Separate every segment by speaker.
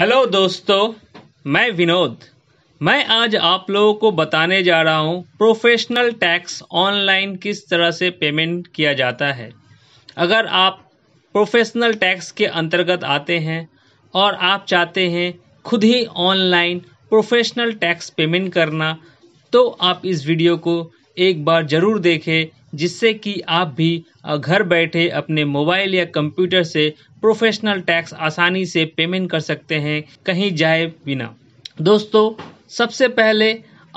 Speaker 1: Hello दोस्तों मैं विनोद मैं आज आप लोगों को बताने जा रहा हूँ प्रोफेशनल टैक्स ऑनलाइन किस तरह से पेमेंट किया जाता है अगर आप प्रोफेशनल टैक्स के अंतर्गत आते हैं और आप चाहते हैं खुद ही ऑनलाइन प्रोफेशनल टैक्स पेमेंट करना तो आप इस वीडियो को एक बार ज़रूर देखें जिससे कि आप भी घर बैठे अपने मोबाइल या कंप्यूटर से प्रोफेशनल टैक्स आसानी से पेमेंट कर सकते हैं कहीं जाए बिना दोस्तों सबसे पहले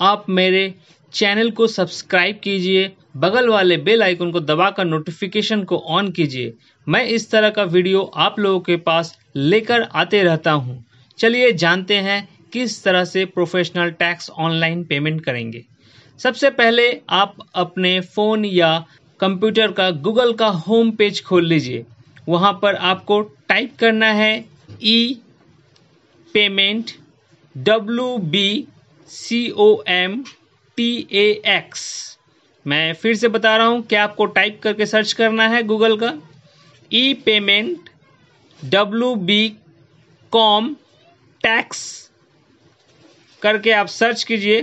Speaker 1: आप मेरे चैनल को सब्सक्राइब कीजिए बगल वाले बेल आइकन को दबाकर नोटिफिकेशन को ऑन कीजिए मैं इस तरह का वीडियो आप लोगों के पास लेकर आते रहता हूँ चलिए जानते हैं किस तरह से प्रोफेशनल टैक्स ऑनलाइन पेमेंट करेंगे सबसे पहले आप अपने फ़ोन या कंप्यूटर का गूगल का होम पेज खोल लीजिए वहाँ पर आपको टाइप करना है e payment W B C O M T A X मैं फिर से बता रहा हूँ कि आपको टाइप करके सर्च करना है गूगल का e payment W B com tax करके आप सर्च कीजिए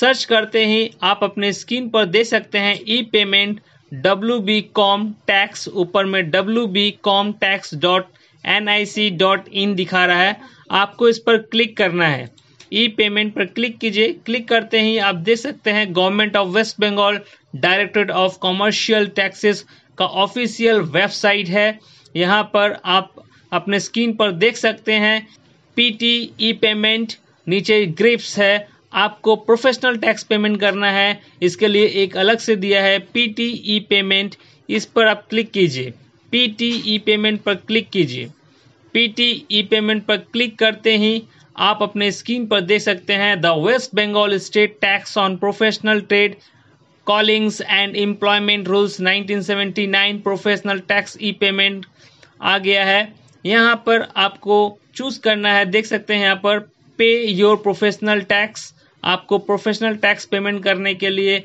Speaker 1: सर्च करते ही आप अपने स्क्रीन पर दे सकते हैं e payment W B com tax ऊपर में W B com tax dot N I C dot in दिखा रहा है आपको इस पर क्लिक करना है ई पेमेंट पर क्लिक कीजिए क्लिक करते ही आप देख सकते हैं government of west Bengal directorate of commercial taxes का ऑफिशियल वेबसाइट है यहाँ पर आप अपने स्क्रीन पर देख सकते हैं पी टी ई पेमेंट नीचे ग्रिप्स है आपको प्रोफेशनल टैक्स पेमेंट करना है इसके लिए एक अलग से दिया है पीटीई पेमेंट e इस पर आप क्लिक कीजिए पीटीई पेमेंट e पर क्लिक कीजिए पीटीई पेमेंट e पर क्लिक करते ही आप अपने स्क्रीन पर देख सकते हैं the west Bengal state tax on professional trade callings and employment rules 1979 professional tax e payment आ गया है यहाँ पर आपको चूज करना है देख सकते हैं यहाँ पर पे योर प्रोफेशनल टैक्स आपको प्रोफेशनल टैक्स पेमेंट करने के लिए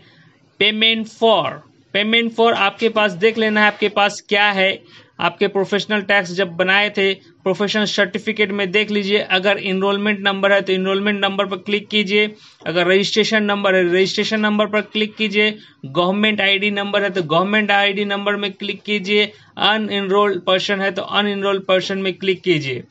Speaker 1: पेमेंट फॉर पेमेंट फॉर आपके पास देख लेना है आपके पास क्या है आपके प्रोफेशनल टैक्स जब बनाए थे प्रोफेशनल सर्टिफिकेट में देख लीजिए अगर इनरोलमेंट नंबर है तो इनरोलमेंट नंबर पर क्लिक कीजिए अगर रजिस्ट्रेशन नंबर है रजिस्ट्रेशन नंबर पर क्लिक कीजिए गवर्नमेंट आईडी नंबर है तो गवर्नमेंट आईडी नंबर में क्लिक कीजिए अन इनरोल्ड पर्सन है तो अन इनरोल्ड पर्सन में क्लिक कीजिए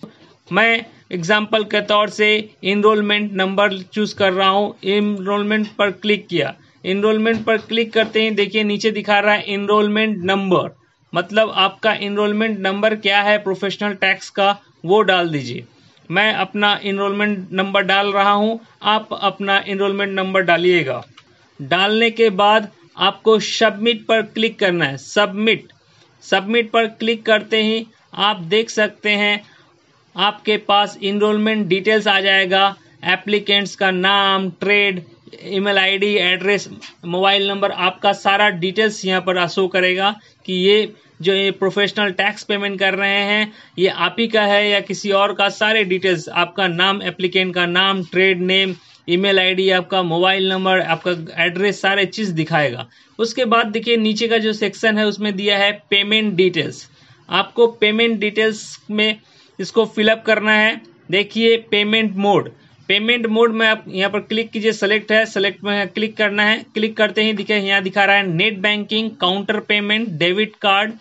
Speaker 1: मैं एग्जाम्पल के तौर से इनरोलमेंट नंबर चूज कर रहा हूँ इनरोलमेंट पर क्लिक किया इनरोलमेंट पर क्लिक करते ही देखिए नीचे दिखा रहा है इनरोलमेंट नंबर मतलब आपका इनरोलमेंट नंबर क्या है प्रोफेशनल टैक्स का वो डाल दीजिए मैं अपना इनरोलमेंट नंबर डाल रहा हूँ आप अपना इनरोलमेंट नंबर डालिएगा डालने के बाद आपको सबमिट पर क्लिक करना है सबमिट सबमिट पर क्लिक करते ही आप देख सकते हैं आपके पास इनरोलमेंट डिटेल्स आ जाएगा एप्लीकेंट्स का नाम trade email ID address mobile number आपका सारा डिटेल्स यहाँ पर शो करेगा कि ये जो ये प्रोफेशनल टैक्स पेमेंट कर रहे हैं ये आप ही का है या किसी और का सारे डिटेल्स आपका नाम एप्लीकेंट का नाम ट्रेड नेम ईमेल आईडी आपका मोबाइल नंबर आपका एड्रेस सारे चीज़ दिखाएगा उसके बाद देखिए नीचे का जो सेक्शन है उसमें दिया है पेमेंट डिटेल्स आपको पेमेंट डिटेल्स में इसको फिलअप करना है देखिए पेमेंट मोड पेमेंट मोड में आप यहाँ पर क्लिक कीजिए सेलेक्ट है सेलेक्ट में क्लिक करना है क्लिक करते ही दिखे यहाँ दिखा रहा है net banking counter payment debit card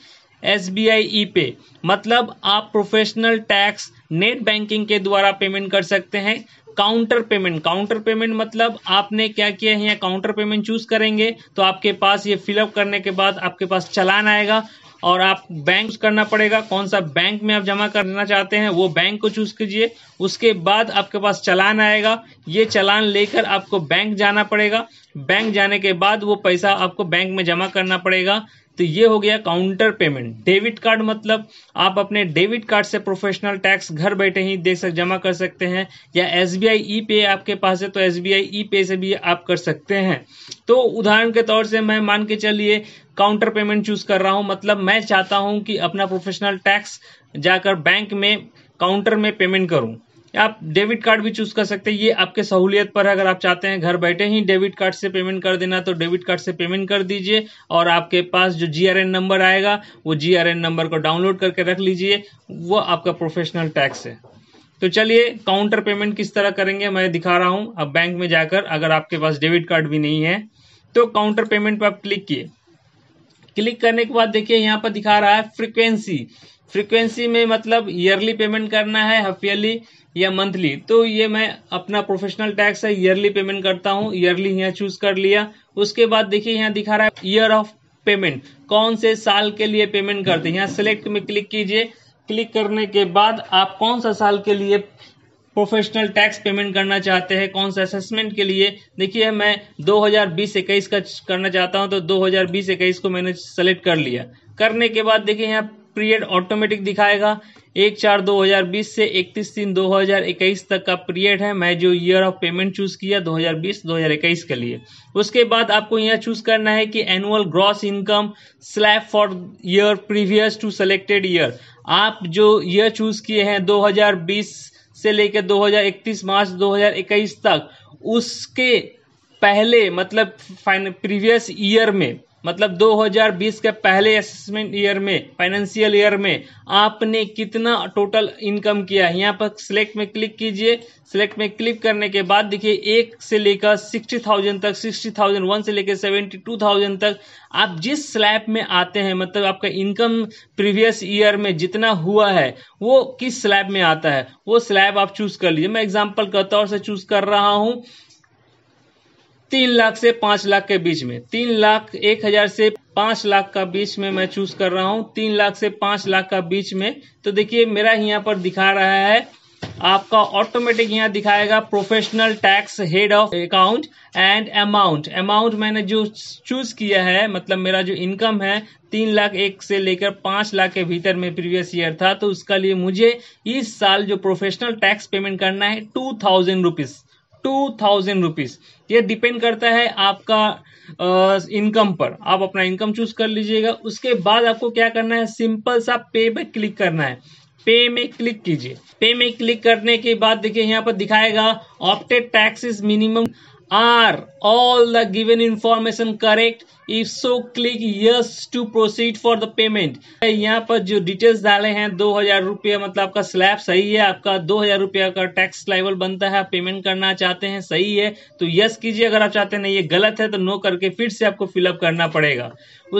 Speaker 1: S B I e pay मतलब आप प्रोफेशनल टैक्स नेट बैंकिंग के द्वारा पेमेंट कर सकते हैं काउंटर पेमेंट काउंटर पेमेंट मतलब आपने क्या किया है यहाँ काउंटर पेमेंट चूज करेंगे तो आपके पास ये फिलअप करने के बाद आपके पास चलान आएगा और आप बैंक करना पड़ेगा कौन सा बैंक में आप जमा करना चाहते हैं वो बैंक को चूज कीजिए उसके बाद आपके पास चलान आएगा ये चलान लेकर आपको बैंक जाना पड़ेगा बैंक जाने के बाद वो पैसा आपको बैंक में जमा करना पड़ेगा तो ये हो गया काउंटर पेमेंट डेबिट कार्ड मतलब आप अपने डेबिट कार्ड से प्रोफेशनल टैक्स घर बैठे ही दे सक जमा कर सकते हैं या एस बी आई ई पे आपके पास है तो एस बी आई ई पे से भी आप कर सकते हैं तो उदाहरण के तौर से मैं मान के चलिए काउंटर पेमेंट चूज कर रहा हूँ मतलब मैं चाहता हूँ कि अपना प्रोफेशनल टैक्स जाकर बैंक में काउंटर में पेमेंट करूँ आप डेबिट कार्ड भी चूज कर सकते हैं ये आपके सहूलियत पर है अगर आप चाहते हैं घर बैठे ही डेबिट कार्ड से पेमेंट कर देना तो डेबिट कार्ड से पेमेंट कर दीजिए और आपके पास जो जी नंबर आएगा वो जी नंबर को डाउनलोड करके रख लीजिए वो आपका प्रोफेशनल टैक्स है तो चलिए काउंटर पेमेंट किस तरह करेंगे मैं दिखा रहा हूँ अब बैंक में जाकर अगर आपके पास डेबिट कार्ड भी नहीं है तो काउंटर पेमेंट पर आप क्लिक किए क्लिक करने के बाद देखिए यहाँ पर दिखा रहा है फ्रीक्वेंसी फ्रीक्वेंसी में मतलब ईयरली पेमेंट करना है हाफ ईयरली या मंथली तो ये मैं अपना प्रोफेशनल टैक्स है ईयरली पेमेंट करता हूँ ईयरली यहाँ चूज कर लिया उसके बाद देखिए यहाँ दिखा रहा है ईयर ऑफ पेमेंट कौन से साल के लिए पेमेंट करते हैं यहाँ सेलेक्ट में क्लिक कीजिए क्लिक करने के बाद आप कौन सा साल के लिए प्रोफेशनल टैक्स पेमेंट करना चाहते हैं कौन सा असेसमेंट के लिए देखिए मैं 2020-21 का करना चाहता हूं तो 2020 हजार को मैंने सेलेक्ट कर लिया करने के बाद देखिए यहाँ पीरियड ऑटोमेटिक दिखाएगा एक चार दो हजार बीस से इकतीस तीन दो हजार इक्कीस तक का पीरियड है मैं जो ईयर ऑफ पेमेंट चूज किया दो हजार बीस दो हजार इक्कीस के लिए उसके बाद आपको यह चूज करना है कि annual gross income slab for year previous to selected year आप जो ईयर चूज किए हैं दो हजार बीस से लेकर दो हजार इकतीस मार्च दो हजार इक्कीस तक उसके पहले मतलब प्रीवियस ईयर में मतलब 2020 के पहले असेसमेंट ईयर में फाइनेंशियल ईयर में आपने कितना टोटल इनकम किया है यहाँ पर सिलेक्ट में क्लिक कीजिए सिलेक्ट में क्लिक करने के बाद देखिए एक से लेकर सिक्सटी थाउजेंड तक सिक्सटी थाउजेंड वन से लेकर सेवेंटी टू थाउजेंड तक आप जिस स्लैब में आते हैं मतलब आपका इनकम प्रीवियस ईयर में जितना हुआ है वो किस स्लैब में आता है वो स्लैब आप चूज कर लीजिए मैं एग्जाम्पल के तौर से चूज कर रहा हूँ तीन लाख से पांच लाख के बीच में तीन लाख एक हजार से पांच लाख का बीच में मैं चूज कर रहा हूँ तीन लाख से पांच लाख का बीच में तो देखिए मेरा यहाँ पर दिखा रहा है आपका ऑटोमेटिक यहाँ दिखाएगा professional tax head of account and amount amount मैंने जो चूज किया है मतलब मेरा जो इनकम है तीन लाख एक से लेकर पांच लाख के भीतर में प्रीवियस ईयर था तो उसका लिए मुझे इस साल जो प्रोफेशनल टैक्स पेमेंट करना है two thousand rupees two thousand rupees ये डिपेंड करता है आपका इनकम पर आप अपना इनकम चूज कर लीजिएगा उसके बाद आपको क्या करना है सिंपल सा पे पे क्लिक करना है पे में क्लिक कीजिए पे में क्लिक करने के बाद देखिए यहाँ पर दिखाएगा opted taxes minimum Are all the given information correct? If so, click yes to proceed for the payment. यहाँ पर जो डिटेल्स डाले हैं दो हजार रुपया मतलब आपका स्लैब सही है आपका दो हजार रुपया का टैक्स लाइवल बनता है आप पेमेंट करना चाहते हैं सही है तो यस कीजिए अगर आप चाहते हैं ये गलत है तो नो करके फिर से आपको फिलअप करना पड़ेगा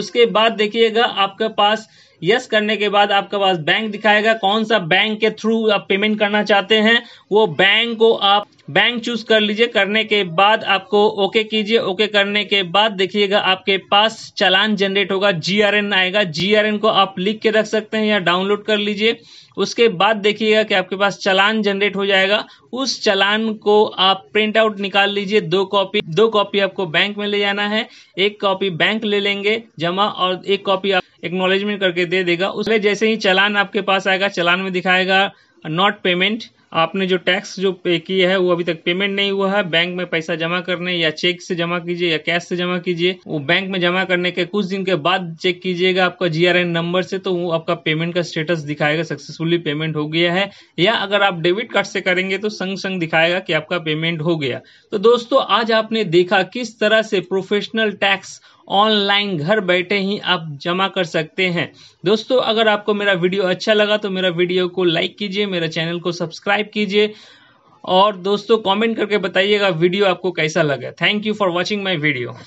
Speaker 1: उसके बाद देखिएगा आपके पास यस करने के बाद आपके पास बैंक दिखाएगा कौन सा बैंक के थ्रू आप पेमेंट करना चाहते हैं वो बैंक को आप बैंक चूज कर लीजिए करने के बाद आपको ओके कीजिए ओके करने के बाद देखिएगा आपके पास चालान जनरेट होगा जीआरएन आएगा जीआरएन को आप लिख के रख सकते हैं या डाउनलोड कर लीजिए उसके बाद देखिएगा कि आपके पास चलान जनरेट हो जाएगा उस चलान को आप प्रिंट आउट निकाल लीजिए दो कॉपी दो कॉपी आपको बैंक में ले जाना है एक कॉपी बैंक ले लेंगे जमा और एक कॉपी आप एक्नोलेजमेंट करके दे देगा उसमें जैसे ही चलान आपके पास आएगा चलान में दिखाएगा नॉट पेमेंट आपने जो टैक्स जो पे किया है वो अभी तक पेमेंट नहीं हुआ है बैंक में पैसा जमा करने या चेक से जमा कीजिए या कैश से जमा कीजिए वो बैंक में जमा करने के कुछ दिन के बाद चेक कीजिएगा आपका एन नंबर से तो वो आपका पेमेंट का स्टेटस दिखाएगा सक्सेसफुली पेमेंट हो गया है या अगर आप डेबिट कार्ड से करेंगे तो संग संग दिखाएगा कि आपका पेमेंट हो गया तो दोस्तों आज आपने देखा किस तरह से प्रोफेशनल टैक्स ऑनलाइन घर बैठे ही आप जमा कर सकते हैं दोस्तों अगर आपको मेरा वीडियो अच्छा लगा तो मेरा वीडियो को लाइक कीजिए मेरा चैनल को सब्सक्राइब कीजिए और दोस्तों कमेंट करके बताइएगा वीडियो आपको कैसा लगा thank you for watching my video